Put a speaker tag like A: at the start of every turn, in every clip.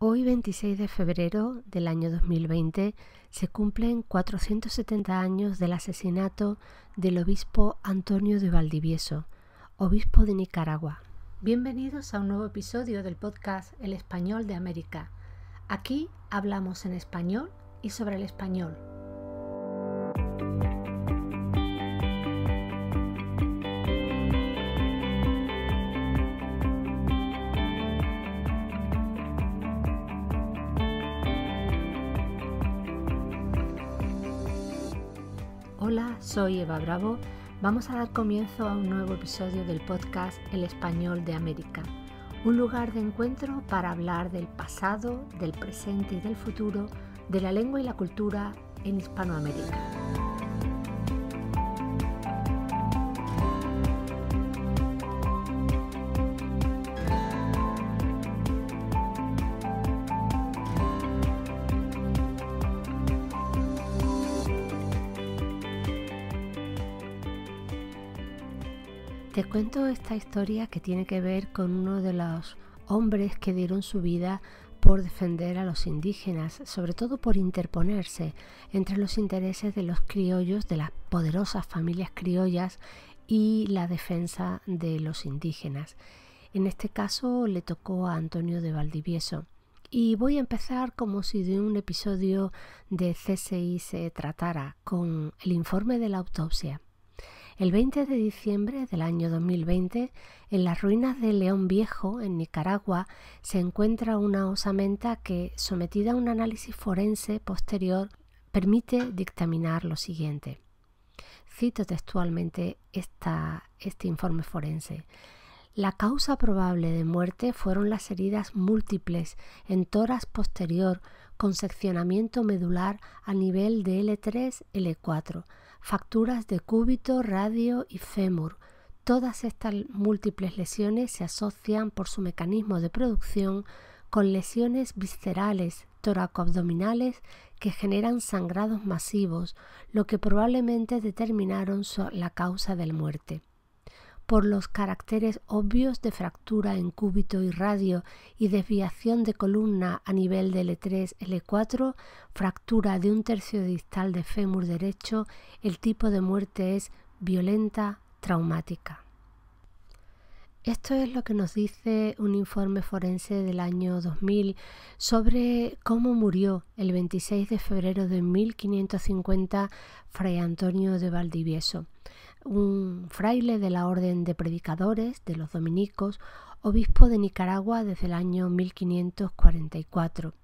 A: Hoy, 26 de febrero del año 2020, se cumplen 470 años del asesinato del obispo Antonio de Valdivieso, obispo de Nicaragua. Bienvenidos a un nuevo episodio del podcast El Español de América. Aquí hablamos en español y sobre el español. soy Eva Bravo. Vamos a dar comienzo a un nuevo episodio del podcast El Español de América, un lugar de encuentro para hablar del pasado, del presente y del futuro de la lengua y la cultura en Hispanoamérica. esta historia que tiene que ver con uno de los hombres que dieron su vida por defender a los indígenas, sobre todo por interponerse entre los intereses de los criollos, de las poderosas familias criollas y la defensa de los indígenas. En este caso le tocó a Antonio de Valdivieso. Y voy a empezar como si de un episodio de CSI se tratara, con el informe de la autopsia. El 20 de diciembre del año 2020, en las ruinas de León Viejo, en Nicaragua, se encuentra una osamenta que, sometida a un análisis forense posterior, permite dictaminar lo siguiente. Cito textualmente este informe forense. La causa probable de muerte fueron las heridas múltiples en toras posterior con seccionamiento medular a nivel de L3-L4, facturas de cúbito, radio y fémur. Todas estas múltiples lesiones se asocian por su mecanismo de producción con lesiones viscerales, toracoabdominales que generan sangrados masivos, lo que probablemente determinaron la causa de la muerte por los caracteres obvios de fractura en cúbito y radio y desviación de columna a nivel de L3-L4, fractura de un tercio distal de fémur derecho, el tipo de muerte es violenta, traumática. Esto es lo que nos dice un informe forense del año 2000 sobre cómo murió el 26 de febrero de 1550 Fray Antonio de Valdivieso un fraile de la Orden de Predicadores de los Dominicos, obispo de Nicaragua desde el año 1544.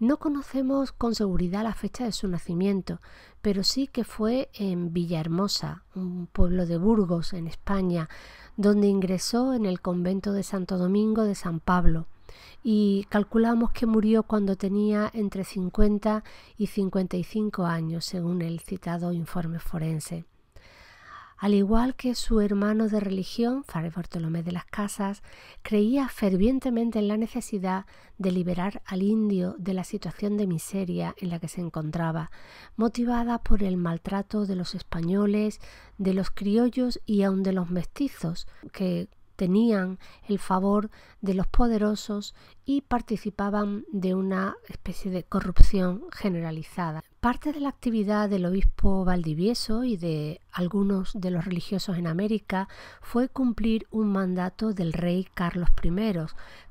A: No conocemos con seguridad la fecha de su nacimiento, pero sí que fue en Villahermosa, un pueblo de Burgos, en España, donde ingresó en el convento de Santo Domingo de San Pablo y calculamos que murió cuando tenía entre 50 y 55 años, según el citado informe forense. Al igual que su hermano de religión, Fray Bartolomé de las Casas, creía fervientemente en la necesidad de liberar al indio de la situación de miseria en la que se encontraba, motivada por el maltrato de los españoles, de los criollos y aun de los mestizos, que tenían el favor de los poderosos y participaban de una especie de corrupción generalizada. Parte de la actividad del obispo Valdivieso y de algunos de los religiosos en América fue cumplir un mandato del rey Carlos I.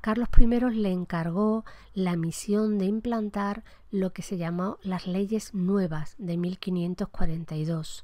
A: Carlos I le encargó la misión de implantar lo que se llamó las leyes nuevas de 1542.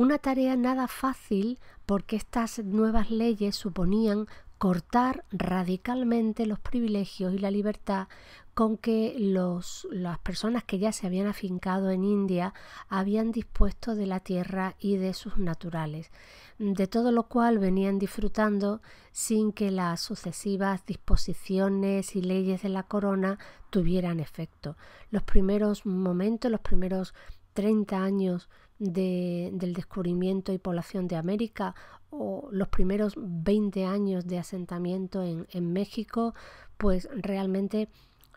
A: Una tarea nada fácil porque estas nuevas leyes suponían cortar radicalmente los privilegios y la libertad con que las personas que ya se habían afincado en India habían dispuesto de la tierra y de sus naturales, de todo lo cual venían disfrutando sin que las sucesivas disposiciones y leyes de la corona tuvieran efecto. Los primeros momentos, los primeros 30 años de, del descubrimiento y población de América o los primeros 20 años de asentamiento en, México, pues realmente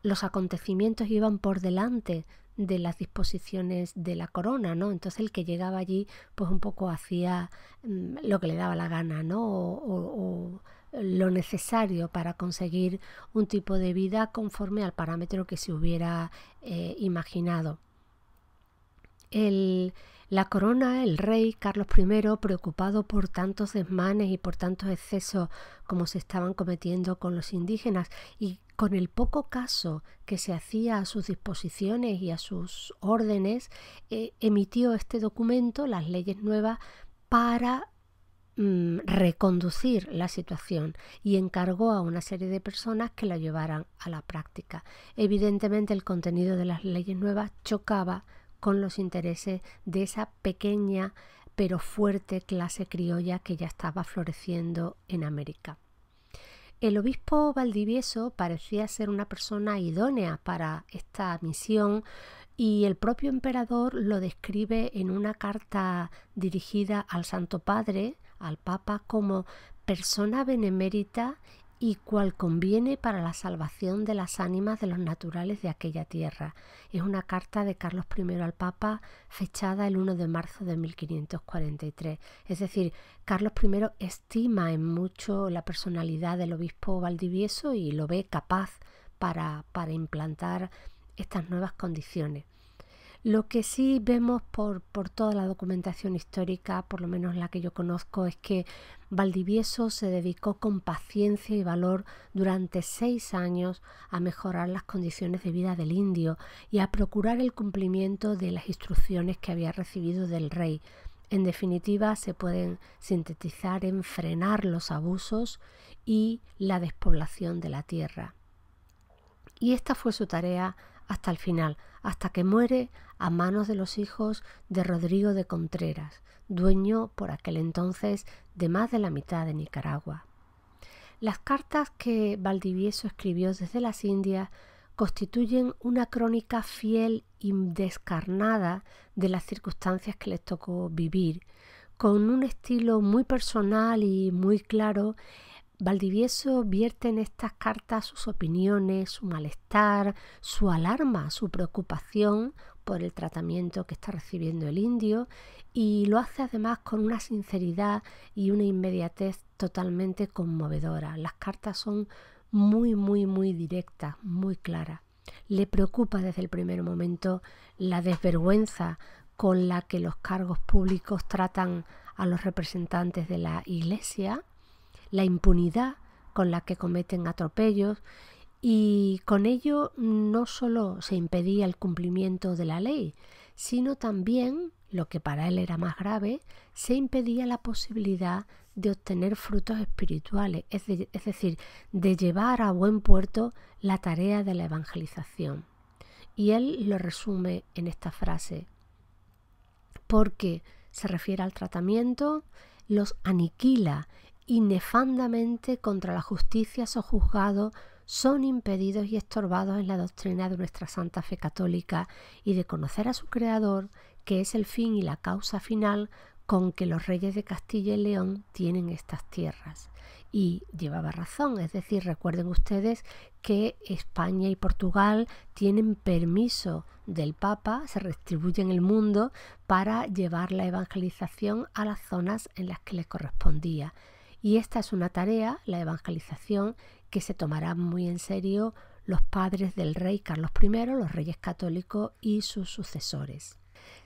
A: los acontecimientos iban por delante de las disposiciones de la corona, ¿no? Entonces el que llegaba allí, pues un poco hacía mm, lo que le daba la gana, ¿no? O, lo necesario para conseguir un tipo de vida conforme al parámetro que se hubiera eh, imaginado. El, la corona, el rey Carlos I, preocupado por tantos desmanes y por tantos excesos como se estaban cometiendo con los indígenas y con el poco caso que se hacía a sus disposiciones y a sus órdenes, eh, emitió este documento, las leyes nuevas, para mm, reconducir la situación y encargó a una serie de personas que la llevaran a la práctica. Evidentemente el contenido de las leyes nuevas chocaba con los intereses de esa pequeña pero fuerte clase criolla que ya estaba floreciendo en América. El obispo Valdivieso parecía ser una persona idónea para esta misión y el propio emperador lo describe en una carta dirigida al Santo Padre, al Papa, como persona benemérita y cual conviene para la salvación de las ánimas de los naturales de aquella tierra. Es una carta de Carlos I al Papa fechada el 1 de marzo de 1543. Es decir, Carlos I estima en mucho la personalidad del obispo Valdivieso y lo ve capaz para implantar estas nuevas condiciones. Lo que sí vemos por, toda la documentación histórica, por lo menos la que yo conozco, es que Valdivieso se dedicó con paciencia y valor durante seis años a mejorar las condiciones de vida del indio y a procurar el cumplimiento de las instrucciones que había recibido del rey. En definitiva, se pueden sintetizar en frenar los abusos y la despoblación de la tierra. Y esta fue su tarea hasta el final, hasta que muere a manos de los hijos de Rodrigo de Contreras, dueño por aquel entonces de más de la mitad de Nicaragua. Las cartas que Valdivieso escribió desde las Indias constituyen una crónica fiel y descarnada de las circunstancias que les tocó vivir, con un estilo muy personal y muy claro Valdivieso vierte en estas cartas sus opiniones, su malestar, su alarma, su preocupación por el tratamiento que está recibiendo el indio y lo hace además con una sinceridad y una inmediatez totalmente conmovedora. Las cartas son muy, muy, muy directas, muy claras. Le preocupa desde el primer momento la desvergüenza con la que los cargos públicos tratan a los representantes de la Iglesia la impunidad con la que cometen atropellos y con ello no solo se impedía el cumplimiento de la ley, sino también, lo que para él era más grave, se impedía la posibilidad de obtener frutos espirituales, es, es decir, de llevar a buen puerto la tarea de la evangelización. Y él lo resume en esta frase, porque se refiere al tratamiento, los aniquila inefandamente contra la justicia juzgados, son impedidos y estorbados en la doctrina de nuestra Santa Fe Católica y de conocer a su Creador, que es el fin y la causa final con que los reyes de Castilla y León tienen estas tierras. Y llevaba razón, es decir, recuerden ustedes que España y Portugal tienen permiso del Papa, se restribuyen en el mundo para llevar la evangelización a las zonas en las que le correspondía. Y esta es una tarea, la evangelización, que se tomarán muy en serio los padres del rey Carlos I, los reyes católicos y sus sucesores.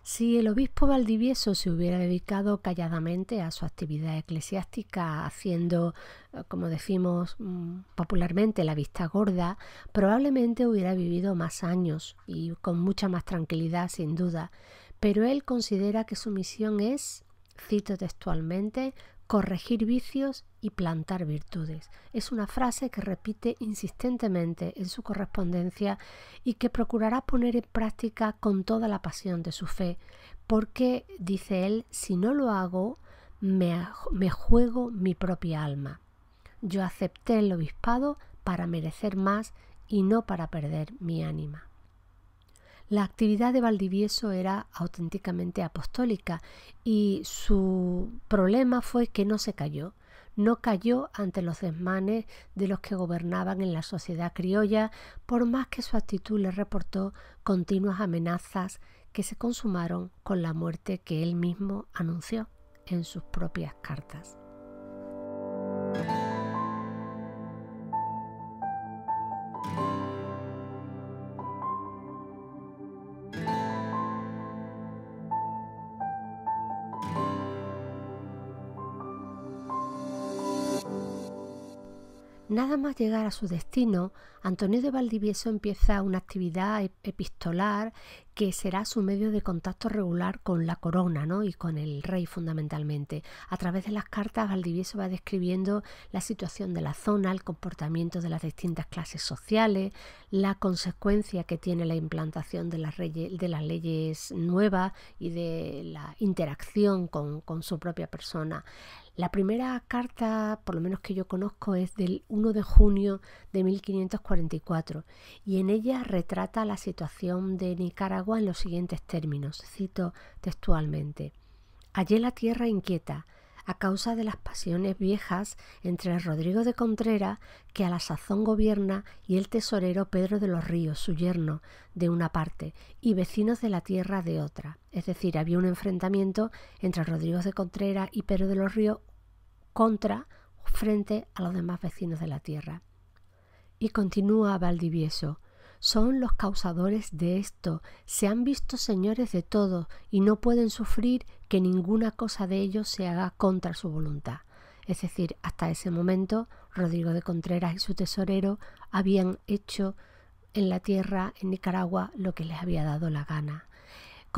A: Si el obispo Valdivieso se hubiera dedicado calladamente a su actividad eclesiástica, haciendo, eh, como decimos mm, popularmente, la vista gorda, probablemente hubiera vivido más años y con mucha más tranquilidad, sin duda. Pero él considera que su misión es, cito textualmente, corregir vicios y plantar virtudes. Es una frase que repite insistentemente en su correspondencia y que procurará poner en práctica con toda la pasión de su fe, porque, dice él, si no lo hago, me, me juego mi propia alma. Yo acepté el obispado para merecer más y no para perder mi ánima. La actividad de Valdivieso era auténticamente apostólica y su problema fue que no se cayó, no cayó ante los desmanes de los que gobernaban en la sociedad criolla, por más que su actitud le reportó continuas amenazas que se consumaron con la muerte que él mismo anunció en sus propias cartas. Nada más llegar a su destino, Antonio de Valdivieso empieza una actividad epistolar que será su medio de contacto regular con la corona ¿no? y con el rey fundamentalmente. A través de las cartas Valdivieso va describiendo la situación de la zona, el comportamiento de las distintas clases sociales, la consecuencia que tiene la implantación de las, leyes nuevas y de la interacción con su propia persona, la primera carta, por lo menos que yo conozco, es del 1 de junio de 1544 y en ella retrata la situación de Nicaragua en los siguientes términos. Cito textualmente. Allí la tierra inquieta, a causa de las pasiones viejas entre Rodrigo de Contrera que a la sazón gobierna, y el tesorero Pedro de los Ríos, su yerno, de una parte, y vecinos de la tierra de otra. Es decir, había un enfrentamiento entre Rodrigo de Contrera y Pedro de los Ríos contra frente a los demás vecinos de la Tierra. Y continúa Valdivieso. Son los causadores de esto. Se han visto señores de todo y no pueden sufrir que ninguna cosa de ellos se haga contra su voluntad. Es decir, hasta ese momento Rodrigo de Contreras y su tesorero habían hecho en la tierra, en Nicaragua, lo que les había dado la gana.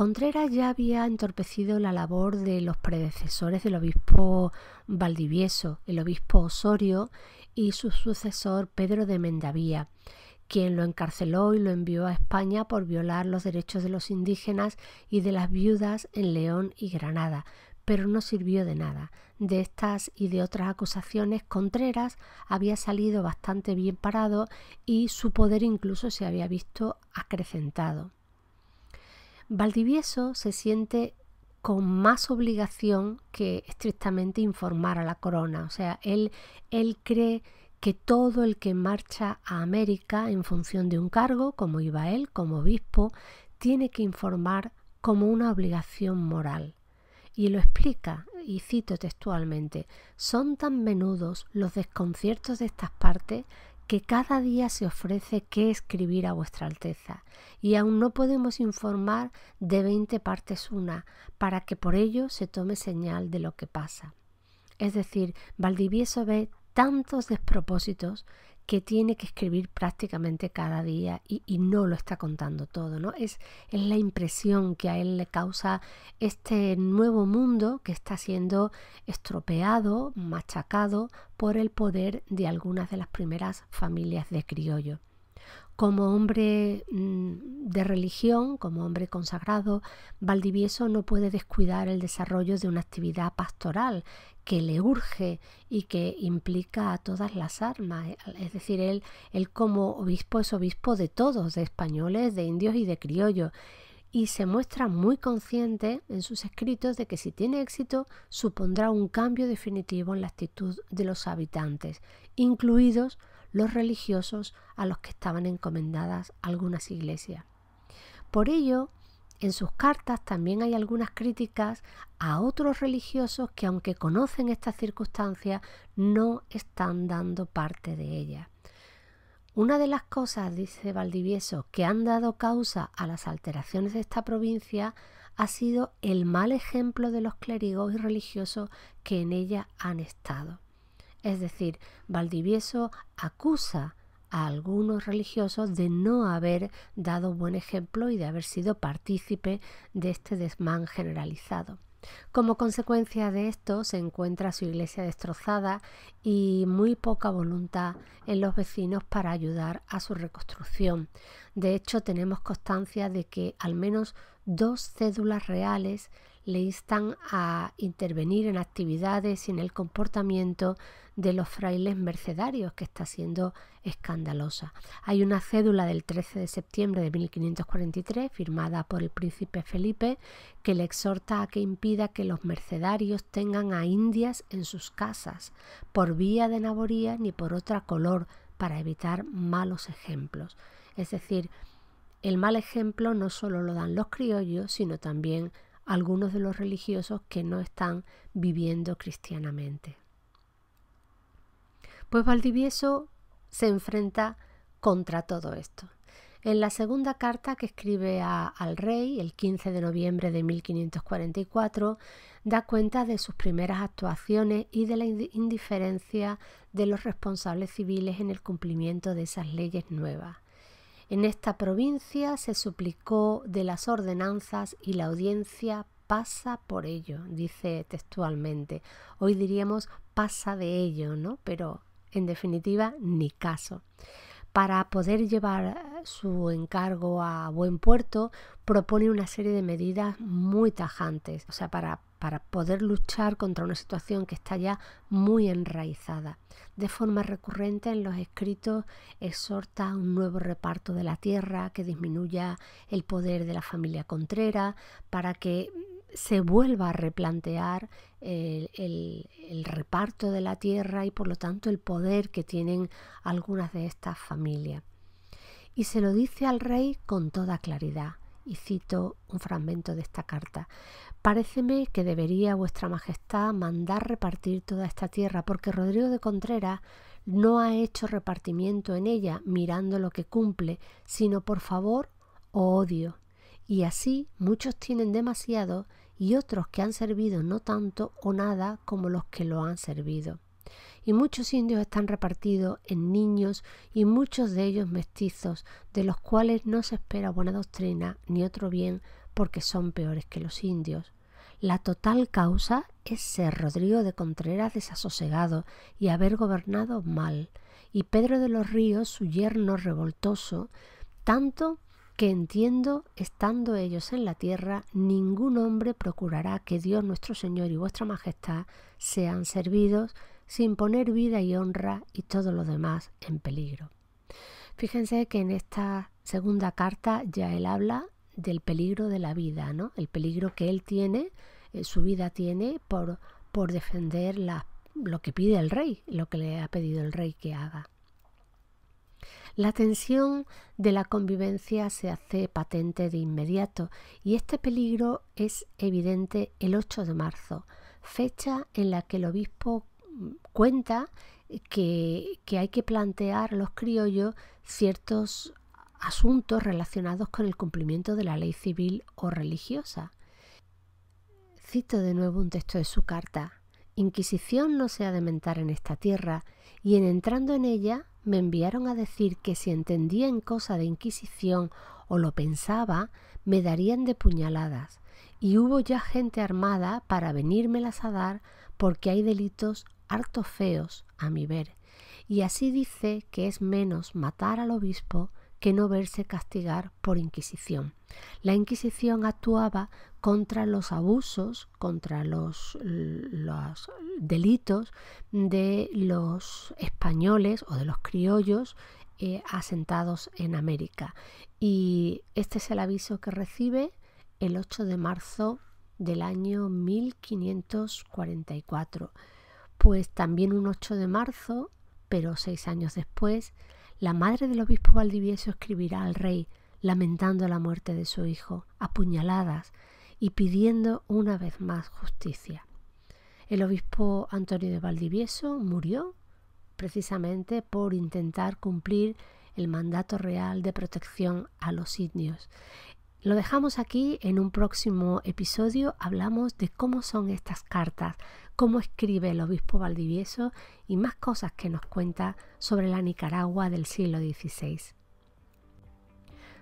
A: Contreras ya había entorpecido la labor de los predecesores del obispo Valdivieso, el obispo Osorio y su sucesor Pedro de Mendavía, quien lo encarceló y lo envió a España por violar los derechos de los indígenas y de las viudas en León y Granada, pero no sirvió de nada. De estas y de otras acusaciones, Contreras había salido bastante bien parado y su poder incluso se había visto acrecentado. Valdivieso se siente con más obligación que estrictamente informar a la corona. O sea, él, cree que todo el que marcha a América en función de un cargo, como iba él, como obispo, tiene que informar como una obligación moral. Y lo explica, y cito textualmente, son tan menudos los desconciertos de estas partes que cada día se ofrece que escribir a vuestra Alteza, y aún no podemos informar de veinte partes una, para que por ello se tome señal de lo que pasa. Es decir, Valdivieso ve tantos despropósitos que tiene que escribir prácticamente cada día y, no lo está contando todo, ¿no? Es, es, la impresión que a él le causa este nuevo mundo que está siendo estropeado, machacado por el poder de algunas de las primeras familias de criollo. Como hombre mm, de religión, como hombre consagrado, Valdivieso no puede descuidar el desarrollo de una actividad pastoral que le urge y que implica a todas las armas. Es decir, él, como obispo es obispo de todos, de españoles, de indios y de criollos y se muestra muy consciente en sus escritos de que si tiene éxito supondrá un cambio definitivo en la actitud de los habitantes, incluidos los religiosos a los que estaban encomendadas algunas iglesias. Por ello, en sus cartas también hay algunas críticas a otros religiosos que aunque conocen esta circunstancia no están dando parte de ella. Una de las cosas, dice Valdivieso, que han dado causa a las alteraciones de esta provincia ha sido el mal ejemplo de los clérigos y religiosos que en ella han estado. Es decir, Valdivieso acusa a algunos religiosos de no haber dado buen ejemplo y de haber sido partícipe de este desmán generalizado. Como consecuencia de esto se encuentra su iglesia destrozada y muy poca voluntad en los vecinos para ayudar a su reconstrucción. De hecho, tenemos constancia de que al menos dos cédulas reales le instan a intervenir en actividades y en el comportamiento de los frailes mercedarios que está siendo escandalosa. Hay una cédula del 13 de septiembre de 1543 firmada por el príncipe Felipe que le exhorta a que impida que los mercedarios tengan a indias en sus casas por vía de naboría ni por otra color para evitar malos ejemplos. Es decir, el mal ejemplo no solo lo dan los criollos, sino también algunos de los religiosos que no están viviendo cristianamente. Pues Valdivieso se enfrenta contra todo esto. En la segunda carta que escribe al rey el 15 de noviembre de 1544, da cuenta de sus primeras actuaciones y de la indiferencia de los responsables civiles en el cumplimiento de esas leyes nuevas. En esta provincia se suplicó de las ordenanzas y la audiencia pasa por ello, dice textualmente. Hoy diríamos pasa de ello, ¿no? Pero en definitiva, ni caso. Para poder llevar su encargo a buen puerto, propone una serie de medidas muy tajantes, o sea, para, para poder luchar contra una situación que está ya muy enraizada. De forma recurrente en los escritos exhorta un nuevo reparto de la tierra que disminuya el poder de la familia Contrera para que se vuelva a replantear el, reparto de la tierra y por lo tanto el poder que tienen algunas de estas familias. Y se lo dice al rey con toda claridad, y cito un fragmento de esta carta. Paréceme que debería vuestra majestad mandar repartir toda esta tierra, porque Rodrigo de Contreras no ha hecho repartimiento en ella mirando lo que cumple, sino por favor o odio. Y así muchos tienen demasiado y otros que han servido no tanto o nada como los que lo han servido. Y muchos indios están repartidos en niños y muchos de ellos mestizos, de los cuales no se espera buena doctrina ni otro bien porque son peores que los indios. La total causa es ser Rodrigo de Contreras desasosegado y haber gobernado mal, y Pedro de los Ríos, su yerno revoltoso, tanto que entiendo, estando ellos en la tierra, ningún hombre procurará que Dios nuestro Señor y vuestra Majestad sean servidos sin poner vida y honra y todo lo demás en peligro. Fíjense que en esta segunda carta ya él habla del peligro de la vida, ¿no? El peligro que él tiene, eh, su vida tiene por, por defender lo que pide el rey, lo que le ha pedido el rey que haga. La tensión de la convivencia se hace patente de inmediato y este peligro es evidente el 8 de marzo, fecha en la que el obispo cuenta que, hay que plantear a los criollos ciertos asuntos relacionados con el cumplimiento de la ley civil o religiosa. Cito de nuevo un texto de su carta. Inquisición no se ha de mentar en esta tierra, y en entrando en ella me enviaron a decir que si entendía en cosa de Inquisición o lo pensaba, me darían de puñaladas, y hubo ya gente armada para venírmelas a dar porque hay delitos harto feos, a mi ver. Y así dice que es menos matar al obispo que no verse castigar por Inquisición. La Inquisición actuaba contra los abusos, contra los, los delitos de los españoles o de los criollos eh, asentados en América. Y este es el aviso que recibe el 8 de marzo del año 1544. Pues también un 8 de marzo, pero seis años después, la madre del obispo Valdivieso escribirá al rey lamentando la muerte de su hijo, apuñaladas y pidiendo una vez más justicia. El obispo Antonio de Valdivieso murió precisamente por intentar cumplir el mandato real de protección a los indios. Lo dejamos aquí, en un próximo episodio hablamos de cómo son estas cartas, cómo escribe el obispo Valdivieso y más cosas que nos cuenta sobre la Nicaragua del siglo XVI.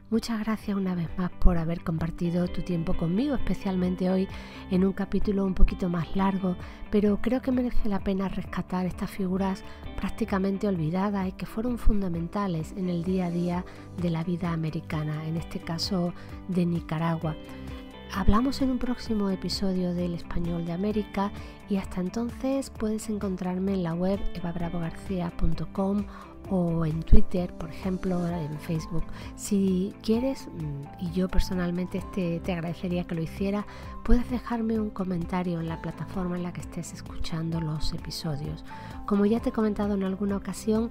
A: Muchas gracias una vez más por haber compartido tu tiempo conmigo, especialmente hoy en un capítulo un poquito más largo, pero creo que merece la pena rescatar estas figuras prácticamente olvidadas y que fueron fundamentales en el día a día de la vida americana, en este caso de Nicaragua. Hablamos en un próximo episodio del Español de América y hasta entonces puedes encontrarme en la web evabravogarcía.com o en Twitter, por ejemplo, en Facebook. Si quieres, mm, y yo personalmente te, te agradecería que lo hiciera, puedes dejarme un comentario en la plataforma en la que estés escuchando los episodios. Como ya te he comentado en alguna ocasión,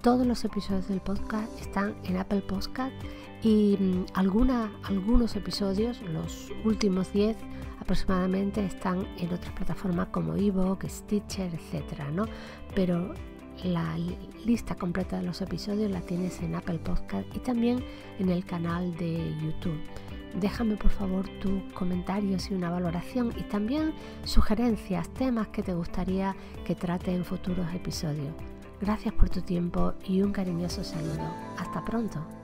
A: todos los episodios del podcast están en Apple Podcast y mm, algunos episodios, los últimos 10 aproximadamente, están en otras plataformas como Evox, Stitcher, etc. ¿no? Pero la lista completa de los episodios la tienes en Apple Podcast y también en el canal de YouTube. Déjame por favor tus comentarios y una valoración y también sugerencias, temas que te gustaría que trate en futuros episodios. Gracias por tu tiempo y un cariñoso saludo. Hasta pronto.